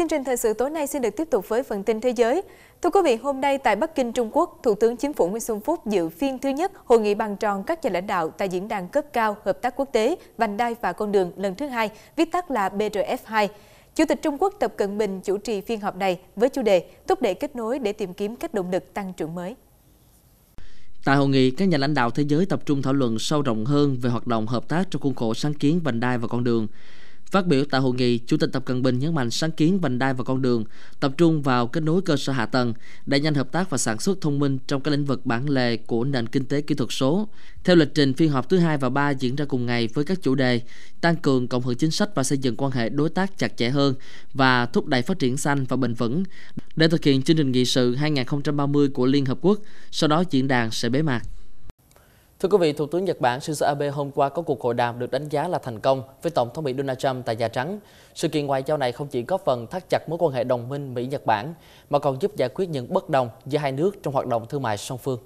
Chương trình thời sự tối nay xin được tiếp tục với phần tin thế giới. Thưa quý vị, hôm nay tại Bắc Kinh, Trung Quốc, Thủ tướng Chính phủ Nguyễn Xuân Phúc dự phiên thứ nhất Hội nghị bàn tròn các nhà lãnh đạo tại Diễn đàn cấp cao Hợp tác quốc tế Vành đai và Con đường lần thứ hai, viết tắt là BRF2. Chủ tịch Trung Quốc Tập Cận Bình chủ trì phiên họp này với chủ đề thúc đẩy kết nối để tìm kiếm các động lực tăng trưởng mới. Tại hội nghị, các nhà lãnh đạo thế giới tập trung thảo luận sâu rộng hơn về hoạt động hợp tác trong khuôn khổ sáng kiến vành đai và con đường. Phát biểu tại hội nghị, Chủ tịch Tập Cận Bình nhấn mạnh sáng kiến vành đai và con đường tập trung vào kết nối cơ sở hạ tầng, đẩy nhanh hợp tác và sản xuất thông minh trong các lĩnh vực bản lề của nền kinh tế kỹ thuật số. Theo lịch trình, phiên họp thứ hai và ba diễn ra cùng ngày với các chủ đề tăng cường cộng hưởng chính sách và xây dựng quan hệ đối tác chặt chẽ hơn và thúc đẩy phát triển xanh và bền vững để thực hiện chương trình nghị sự 2030 của Liên Hợp Quốc. Sau đó, diễn đàn sẽ bế mạc. Thưa quý vị, Thủ tướng Nhật Bản Shinzo Abe hôm qua có cuộc hội đàm được đánh giá là thành công với Tổng thống Mỹ Donald Trump tại Nhà Trắng. Sự kiện ngoại giao này không chỉ góp phần thắt chặt mối quan hệ đồng minh Mỹ-Nhật Bản, mà còn giúp giải quyết những bất đồng giữa hai nước trong hoạt động thương mại song phương.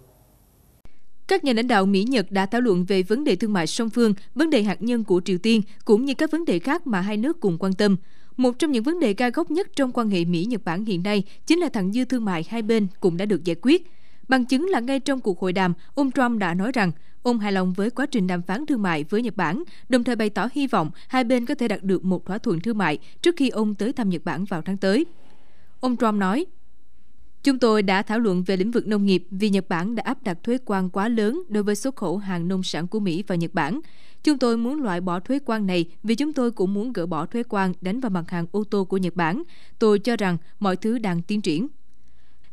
Các nhà lãnh đạo Mỹ-Nhật đã thảo luận về vấn đề thương mại song phương, vấn đề hạt nhân của Triều Tiên, cũng như các vấn đề khác mà hai nước cùng quan tâm. Một trong những vấn đề gai gốc nhất trong quan hệ Mỹ-Nhật Bản hiện nay chính là thặng dư thương mại hai bên cũng đã được giải quyết – Bằng chứng là ngay trong cuộc hội đàm, ông Trump đã nói rằng ông hài lòng với quá trình đàm phán thương mại với Nhật Bản, đồng thời bày tỏ hy vọng hai bên có thể đạt được một thỏa thuận thương mại trước khi ông tới thăm Nhật Bản vào tháng tới. Ông Trump nói, Chúng tôi đã thảo luận về lĩnh vực nông nghiệp vì Nhật Bản đã áp đặt thuế quan quá lớn đối với xuất khẩu hàng nông sản của Mỹ và Nhật Bản. Chúng tôi muốn loại bỏ thuế quan này vì chúng tôi cũng muốn gỡ bỏ thuế quan đánh vào mặt hàng ô tô của Nhật Bản. Tôi cho rằng mọi thứ đang tiến triển.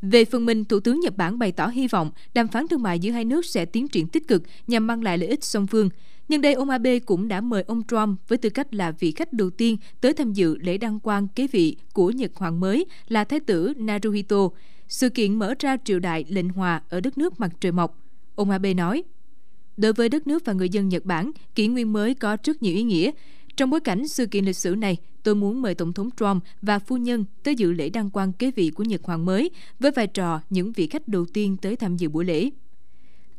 Về phần mình, Thủ tướng Nhật Bản bày tỏ hy vọng đàm phán thương mại giữa hai nước sẽ tiến triển tích cực nhằm mang lại lợi ích song phương. Nhân đây, ông Abe cũng đã mời ông Trump với tư cách là vị khách đầu tiên tới tham dự lễ đăng quang kế vị của Nhật Hoàng mới là Thái tử Naruhito. Sự kiện mở ra triều đại lệnh hòa ở đất nước mặt trời mọc. Ông Abe nói, Đối với đất nước và người dân Nhật Bản, kỷ nguyên mới có rất nhiều ý nghĩa. Trong bối cảnh sự kiện lịch sử này, tôi muốn mời Tổng thống Trump và phu nhân tới dự lễ đăng quang kế vị của Nhật Hoàng mới với vai trò những vị khách đầu tiên tới tham dự buổi lễ.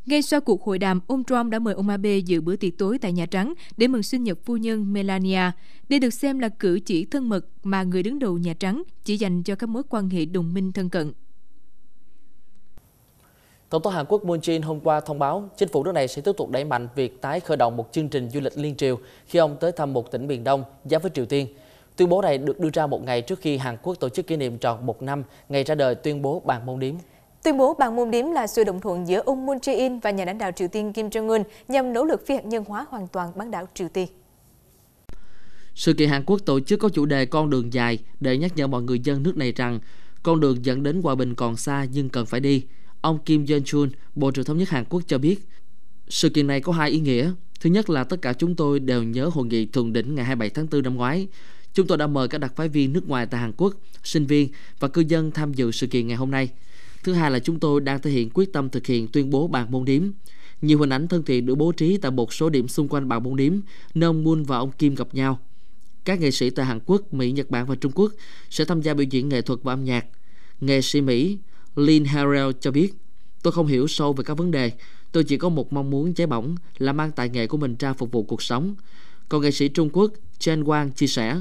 Ngay sau cuộc hội đàm, ông Trump đã mời ông Abe dự bữa tiệc tối tại Nhà Trắng để mừng sinh nhật phu nhân Melania. Đây được xem là cử chỉ thân mật mà người đứng đầu Nhà Trắng chỉ dành cho các mối quan hệ đồng minh thân cận. Tổng thống Hàn Quốc Moon Jae-in hôm qua thông báo chính phủ nước này sẽ tiếp tục đẩy mạnh việc tái khởi động một chương trình du lịch liên triều khi ông tới thăm một tỉnh miền Đông giáp với Triều Tiên. Tuyên bố này được đưa ra một ngày trước khi Hàn Quốc tổ chức kỷ niệm tròn một năm ngày ra đời tuyên bố bàn môn điếm. Tuyên bố bàn môn điếm là sự đồng thuận giữa ông Moon Jae-in và nhà lãnh đạo Triều Tiên Kim Jong-un nhằm nỗ lực phi hạt nhân hóa hoàn toàn bán đảo Triều Tiên. Sự kiện Hàn Quốc tổ chức có chủ đề con đường dài để nhắc nhở mọi người dân nước này rằng con đường dẫn đến hòa bình còn xa nhưng cần phải đi. Ông Kim Jong-chun, Bộ trưởng Thống nhất Hàn Quốc cho biết, sự kiện này có hai ý nghĩa. Thứ nhất là tất cả chúng tôi đều nhớ hội nghị thượng đỉnh ngày 27 tháng 4 năm ngoái. Chúng tôi đã mời các đặc phái viên nước ngoài tại Hàn Quốc, sinh viên và cư dân tham dự sự kiện ngày hôm nay. Thứ hai là chúng tôi đang thể hiện quyết tâm thực hiện tuyên bố bàn môn điểm. Nhiều hình ảnh thân thiện được bố trí tại một số điểm xung quanh bàn môn điểm, nơi ông Moon và ông Kim gặp nhau. Các nghệ sĩ tại Hàn Quốc, Mỹ, Nhật Bản và Trung Quốc sẽ tham gia biểu diễn nghệ thuật và âm nhạc. Nghệ sĩ Mỹ Lynn Harrell cho biết, Tôi không hiểu sâu về các vấn đề, tôi chỉ có một mong muốn cháy bỏng là mang tài nghệ của mình ra phục vụ cuộc sống. Còn nghệ sĩ Trung Quốc Chen Wang chia sẻ,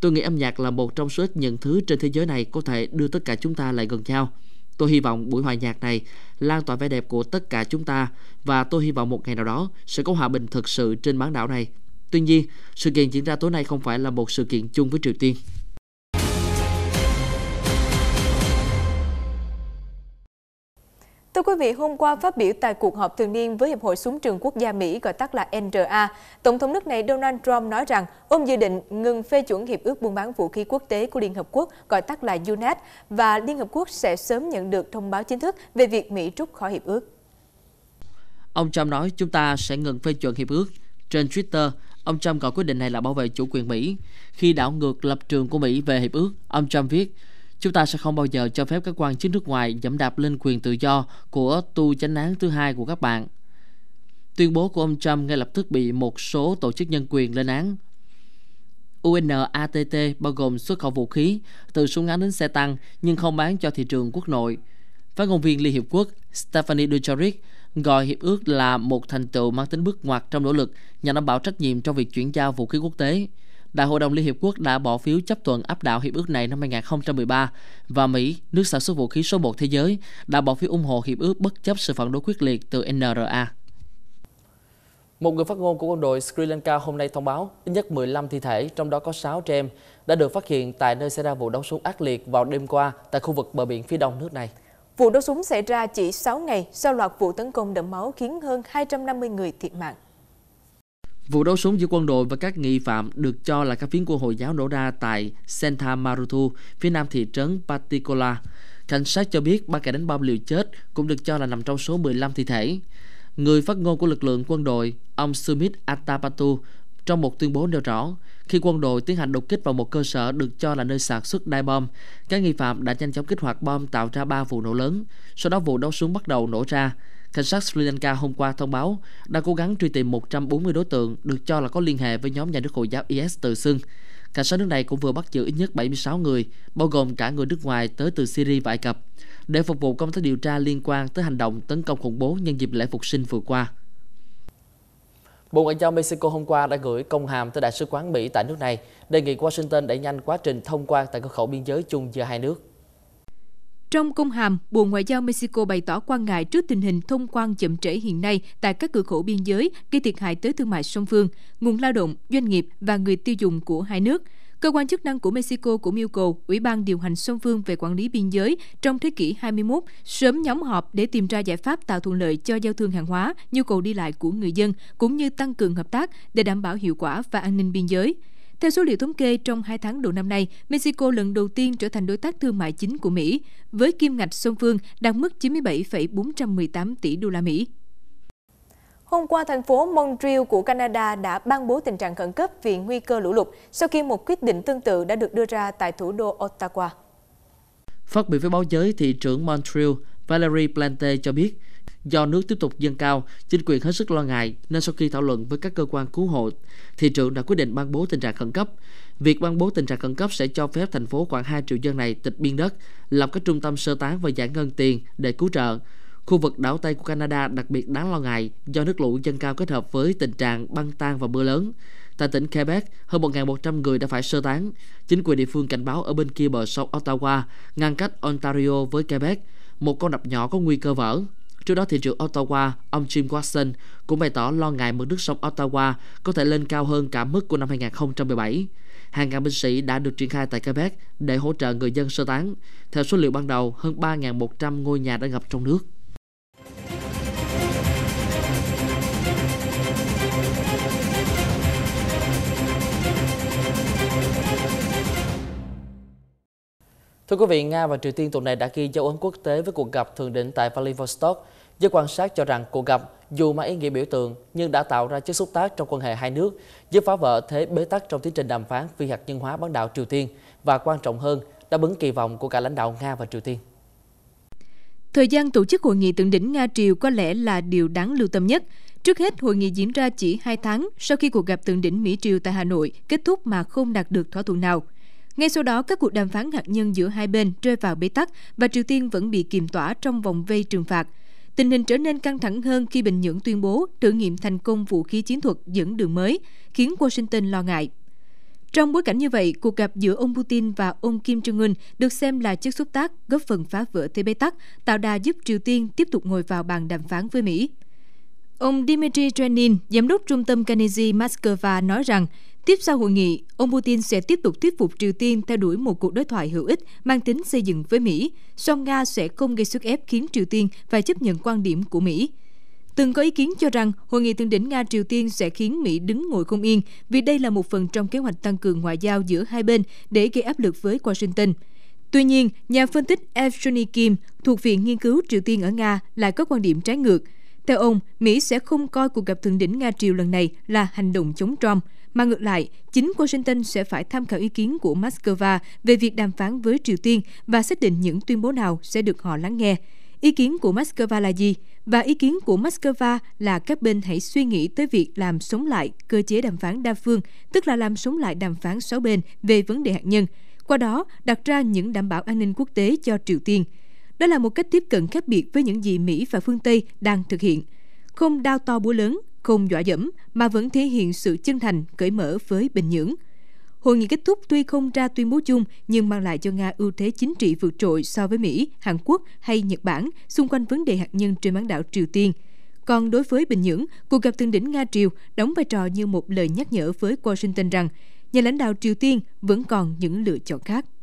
tôi nghĩ âm nhạc là một trong số ít những thứ trên thế giới này có thể đưa tất cả chúng ta lại gần nhau. Tôi hy vọng buổi hòa nhạc này lan tỏa vẻ đẹp của tất cả chúng ta và tôi hy vọng một ngày nào đó sẽ có hòa bình thực sự trên bán đảo này. Tuy nhiên, sự kiện diễn ra tối nay không phải là một sự kiện chung với Triều Tiên. Thưa quý vị, hôm qua phát biểu tại cuộc họp thường niên với Hiệp hội Súng trường Quốc gia Mỹ gọi tắt là NRA, Tổng thống nước này Donald Trump nói rằng ông dự định ngừng phê chuẩn Hiệp ước Buôn bán Vũ khí Quốc tế của Liên Hợp Quốc, gọi tắt là UNED, và Liên Hợp Quốc sẽ sớm nhận được thông báo chính thức về việc Mỹ rút khỏi Hiệp ước. Ông Trump nói chúng ta sẽ ngừng phê chuẩn Hiệp ước. Trên Twitter, ông Trump gọi quyết định này là bảo vệ chủ quyền Mỹ. Khi đảo ngược lập trường của Mỹ về Hiệp ước, ông Trump viết, Chúng ta sẽ không bao giờ cho phép các quan chức nước ngoài dẫm đạp lên quyền tự do của tu chánh án thứ hai của các bạn. Tuyên bố của ông Trump ngay lập tức bị một số tổ chức nhân quyền lên án. UNATT bao gồm xuất khẩu vũ khí, từ súng ngắn đến xe tăng nhưng không bán cho thị trường quốc nội. Phát ngôn viên Liên Hiệp Quốc Stephanie Dujarric gọi hiệp ước là một thành tựu mang tính bước ngoặt trong nỗ lực nhằm đảm bảo trách nhiệm trong việc chuyển giao vũ khí quốc tế. Đại hội đồng Liên Hiệp Quốc đã bỏ phiếu chấp thuận áp đảo hiệp ước này năm 2013 và Mỹ, nước sản xuất vũ khí số 1 thế giới, đã bỏ phiếu ủng hộ hiệp ước bất chấp sự phản đối quyết liệt từ NRA. Một người phát ngôn của quân đội Sri Lanka hôm nay thông báo ít nhất 15 thi thể, trong đó có 6 trẻ em, đã được phát hiện tại nơi xảy ra vụ đấu súng ác liệt vào đêm qua tại khu vực bờ biển phía đông nước này. Vụ đấu súng xảy ra chỉ 6 ngày sau loạt vụ tấn công đẫm máu khiến hơn 250 người thiệt mạng. Vụ đấu súng giữa quân đội và các nghi phạm được cho là các phiến của Hồi giáo nổ ra tại Santa Marutu, phía nam thị trấn Paticola. Cảnh sát cho biết ba kẻ đánh bom liều chết cũng được cho là nằm trong số 15 thi thể. Người phát ngôn của lực lượng quân đội, ông Sumit Atapatu, trong một tuyên bố nêu rõ, khi quân đội tiến hành đột kích vào một cơ sở được cho là nơi sản xuất đai bom, các nghi phạm đã nhanh chóng kích hoạt bom tạo ra ba vụ nổ lớn, sau đó vụ đấu súng bắt đầu nổ ra. Cảnh sát Sri Lanka hôm qua thông báo đã cố gắng truy tìm 140 đối tượng được cho là có liên hệ với nhóm nhà nước Hồi giáo IS tự xưng. Cảnh sát nước này cũng vừa bắt giữ ít nhất 76 người, bao gồm cả người nước ngoài tới từ Syria và Ai Cập, để phục vụ công tác điều tra liên quan tới hành động tấn công khủng bố nhân dịp lễ phục sinh vừa qua. Bộ Ngoại giao Mexico hôm qua đã gửi công hàm tới Đại sứ quán Mỹ tại nước này, đề nghị Washington đẩy nhanh quá trình thông quan tại cửa khẩu biên giới chung giữa hai nước. Trong công hàm, Bộ Ngoại giao Mexico bày tỏ quan ngại trước tình hình thông quan chậm trễ hiện nay tại các cửa khẩu biên giới gây thiệt hại tới thương mại song phương, nguồn lao động, doanh nghiệp và người tiêu dùng của hai nước. Cơ quan chức năng của Mexico cũng yêu cầu Ủy ban điều hành song phương về quản lý biên giới trong thế kỷ 21 sớm nhóm họp để tìm ra giải pháp tạo thuận lợi cho giao thương hàng hóa, nhu cầu đi lại của người dân cũng như tăng cường hợp tác để đảm bảo hiệu quả và an ninh biên giới. Theo số liệu thống kê, trong 2 tháng đầu năm nay, Mexico lần đầu tiên trở thành đối tác thương mại chính của Mỹ, với kim ngạch song phương đạt mức 97,418 tỷ đô la Mỹ. Hôm qua, thành phố Montreal của Canada đã ban bố tình trạng khẩn cấp vì nguy cơ lũ lụt sau khi một quyết định tương tự đã được đưa ra tại thủ đô Ottawa. Phát biểu với báo giới, thị trưởng Montreal Valerie Plante cho biết Do nước tiếp tục dâng cao, chính quyền hết sức lo ngại nên sau khi thảo luận với các cơ quan cứu hộ, thị trưởng đã quyết định ban bố tình trạng khẩn cấp. Việc ban bố tình trạng khẩn cấp sẽ cho phép thành phố khoảng 2 triệu dân này tịch biên đất, lập các trung tâm sơ tán và giải ngân tiền để cứu trợ. Khu vực đảo Tây của Canada đặc biệt đáng lo ngại do nước lũ dâng cao kết hợp với tình trạng băng tan và mưa lớn. Tại tỉnh Quebec, hơn 1.100 người đã phải sơ tán. Chính quyền địa phương cảnh báo ở bên kia bờ sông Ottawa, ngăn cách Ontario với Quebec, một con đập nhỏ có nguy cơ vỡ. Trước đó, thị trưởng Ottawa, ông Jim Watson cũng bày tỏ lo ngại mực nước sông Ottawa có thể lên cao hơn cả mức của năm 2017. Hàng ngàn binh sĩ đã được triển khai tại Quebec để hỗ trợ người dân sơ tán. Theo số liệu ban đầu, hơn 3.100 ngôi nhà đã ngập trong nước. Thưa quý vị, Nga và Triều Tiên tuần này đã ghi dấu ấn quốc tế với cuộc gặp thượng đỉnh tại Vladivostok. Giới quan sát cho rằng cuộc gặp dù mang ý nghĩa biểu tượng nhưng đã tạo ra chất xúc tác trong quan hệ hai nước, giúp phá vỡ thế bế tắc trong tiến trình đàm phán phi hạt nhân hóa bán đảo Triều Tiên và quan trọng hơn, đã ứng kỳ vọng của cả lãnh đạo Nga và Triều Tiên. Thời gian tổ chức hội nghị thượng đỉnh Nga Triều có lẽ là điều đáng lưu tâm nhất. Trước hết, hội nghị diễn ra chỉ 2 tháng sau khi cuộc gặp thượng đỉnh Mỹ Triều tại Hà Nội kết thúc mà không đạt được thỏa thuận nào. Ngay sau đó, các cuộc đàm phán hạt nhân giữa hai bên rơi vào bế tắc và Triều Tiên vẫn bị kiềm tỏa trong vòng vây trừng phạt. Tình hình trở nên căng thẳng hơn khi Bình Nhưỡng tuyên bố thử nghiệm thành công vũ khí chiến thuật dẫn đường mới, khiến Washington lo ngại. Trong bối cảnh như vậy, cuộc gặp giữa ông Putin và ông Kim Jong-un được xem là chiếc xúc tác góp phần phá vỡ thế bế tắc, tạo đà giúp Triều Tiên tiếp tục ngồi vào bàn đàm phán với Mỹ. Ông Dmitry Trenin, giám đốc trung tâm Carnegie Moscow nói rằng Tiếp sau hội nghị, ông Putin sẽ tiếp tục thuyết phục Triều Tiên theo đuổi một cuộc đối thoại hữu ích mang tính xây dựng với Mỹ, song Nga sẽ không gây sức ép khiến Triều Tiên phải chấp nhận quan điểm của Mỹ. Từng có ý kiến cho rằng hội nghị thượng đỉnh Nga-Triều Tiên sẽ khiến Mỹ đứng ngồi không yên vì đây là một phần trong kế hoạch tăng cường ngoại giao giữa hai bên để gây áp lực với Washington. Tuy nhiên, nhà phân tích Evgeny Kim thuộc Viện Nghiên cứu Triều Tiên ở Nga lại có quan điểm trái ngược. Theo ông, Mỹ sẽ không coi cuộc gặp thượng đỉnh Nga-Triều lần này là hành động chống Trump – mà ngược lại, chính Washington sẽ phải tham khảo ý kiến của Moscow về việc đàm phán với Triều Tiên và xác định những tuyên bố nào sẽ được họ lắng nghe. Ý kiến của Moscow là gì? Và ý kiến của Moscow là các bên hãy suy nghĩ tới việc làm sống lại cơ chế đàm phán đa phương, tức là làm sống lại đàm phán sáu bên về vấn đề hạt nhân, qua đó đặt ra những đảm bảo an ninh quốc tế cho Triều Tiên. Đó là một cách tiếp cận khác biệt với những gì Mỹ và phương Tây đang thực hiện. Không đao to búa lớn, không dọa dẫm mà vẫn thể hiện sự chân thành, cởi mở với Bình Nhưỡng. Hội nghị kết thúc tuy không ra tuyên bố chung nhưng mang lại cho Nga ưu thế chính trị vượt trội so với Mỹ, Hàn Quốc hay Nhật Bản xung quanh vấn đề hạt nhân trên bán đảo Triều Tiên. Còn đối với Bình Nhưỡng, cuộc gặp thượng đỉnh Nga-Triều đóng vai trò như một lời nhắc nhở với Washington rằng nhà lãnh đạo Triều Tiên vẫn còn những lựa chọn khác.